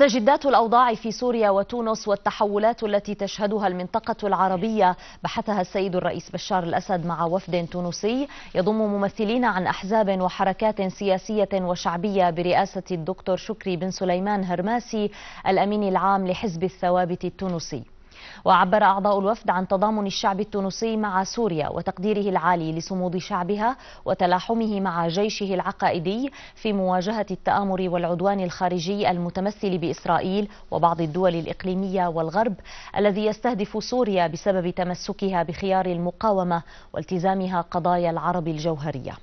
مستجدات الأوضاع في سوريا وتونس والتحولات التي تشهدها المنطقة العربية بحثها السيد الرئيس بشار الأسد مع وفد تونسي يضم ممثلين عن أحزاب وحركات سياسية وشعبية برئاسة الدكتور شكري بن سليمان هرماسي الأمين العام لحزب الثوابت التونسي وعبر أعضاء الوفد عن تضامن الشعب التونسي مع سوريا وتقديره العالي لصمود شعبها وتلاحمه مع جيشه العقائدي في مواجهة التآمر والعدوان الخارجي المتمثل بإسرائيل وبعض الدول الإقليمية والغرب الذي يستهدف سوريا بسبب تمسكها بخيار المقاومة والتزامها قضايا العرب الجوهرية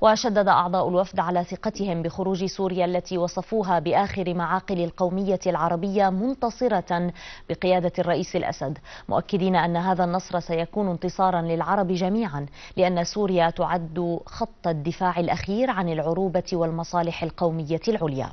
وشدد أعضاء الوفد على ثقتهم بخروج سوريا التي وصفوها بآخر معاقل القومية العربية منتصرة بقيادة الرئيس الأسد مؤكدين أن هذا النصر سيكون انتصارا للعرب جميعا لأن سوريا تعد خط الدفاع الأخير عن العروبة والمصالح القومية العليا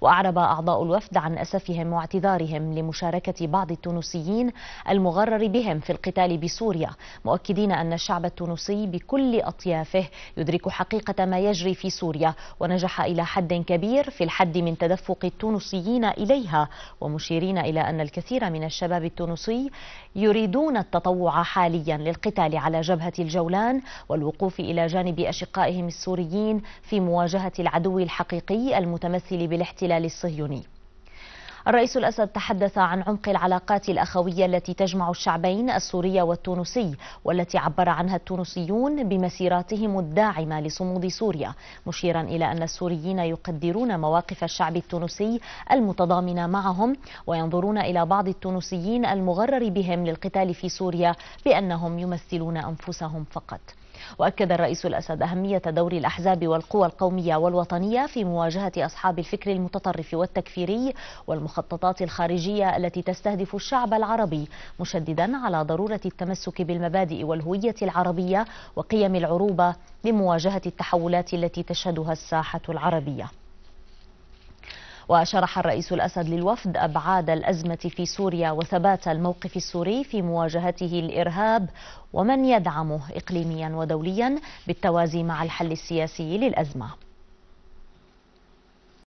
وأعرب أعضاء الوفد عن أسفهم واعتذارهم لمشاركة بعض التونسيين المغرر بهم في القتال بسوريا مؤكدين أن الشعب التونسي بكل أطيافه يدرك حقيقة ما يجري في سوريا ونجح إلى حد كبير في الحد من تدفق التونسيين إليها ومشيرين إلى أن الكثير من الشباب التونسي يريدون التطوع حاليا للقتال على جبهة الجولان والوقوف إلى جانب أشقائهم السوريين في مواجهة العدو الحقيقي المتمثل بالهجرة الاحتلال الصهيوني الرئيس الأسد تحدث عن عمق العلاقات الأخوية التي تجمع الشعبين السوري والتونسي والتي عبر عنها التونسيون بمسيراتهم الداعمة لصمود سوريا مشيرا إلى أن السوريين يقدرون مواقف الشعب التونسي المتضامنة معهم وينظرون إلى بعض التونسيين المغرر بهم للقتال في سوريا بأنهم يمثلون أنفسهم فقط وأكد الرئيس الأسد أهمية دور الأحزاب والقوى القومية والوطنية في مواجهة أصحاب الفكر المتطرف والتكفيري والمخططات الخارجية التي تستهدف الشعب العربي مشددا على ضرورة التمسك بالمبادئ والهوية العربية وقيم العروبة لمواجهة التحولات التي تشهدها الساحة العربية وشرح الرئيس الأسد للوفد أبعاد الأزمة في سوريا وثبات الموقف السوري في مواجهته الإرهاب ومن يدعمه إقليميا ودوليا بالتوازي مع الحل السياسي للأزمة